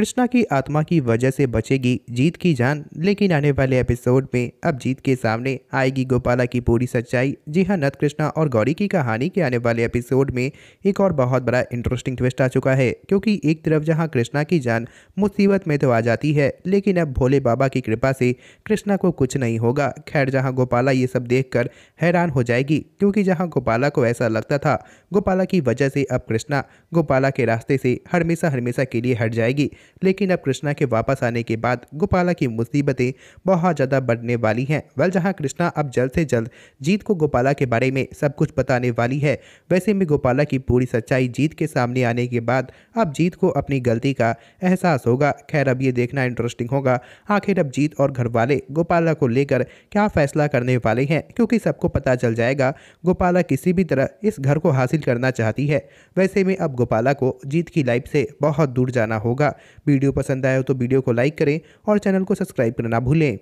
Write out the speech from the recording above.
कृष्णा की आत्मा की वजह से बचेगी जीत की जान लेकिन आने वाले एपिसोड में अब जीत के सामने आएगी गोपाला की पूरी सच्चाई जी हाँ नत कृष्णा और गौरी की कहानी के आने वाले एपिसोड में एक और बहुत बड़ा इंटरेस्टिंग ट्विस्ट आ चुका है क्योंकि एक तरफ जहाँ कृष्णा की जान मुसीबत में तो आ जाती है लेकिन अब भोले बाबा की कृपा से कृष्णा को कुछ नहीं होगा खैर जहाँ गोपाला ये सब देख हैरान हो जाएगी क्योंकि जहाँ गोपाला को ऐसा लगता था गोपाला की वजह से अब कृष्णा गोपाला के रास्ते से हमेशा हमेशा के लिए हट जाएगी लेकिन अब कृष्णा के वापस आने के बाद गोपाला की मुसीबतें बहुत ज़्यादा बढ़ने वाली हैं वल जहाँ कृष्णा अब जल्द से जल्द जीत को गोपाला के बारे में सब कुछ बताने वाली है वैसे में गोपाला की पूरी सच्चाई जीत के सामने आने के बाद अब जीत को अपनी गलती का एहसास होगा खैर अब ये देखना इंटरेस्टिंग होगा आखिर अब जीत और घर वाले गोपाला को लेकर क्या फैसला करने वाले हैं क्योंकि सबको पता चल जाएगा गोपाला किसी भी तरह इस घर को हासिल करना चाहती है वैसे में अब गोपाला को जीत की लाइफ से बहुत दूर जाना होगा वीडियो पसंद आए तो वीडियो को लाइक करें और चैनल को सब्सक्राइब करना ना भूलें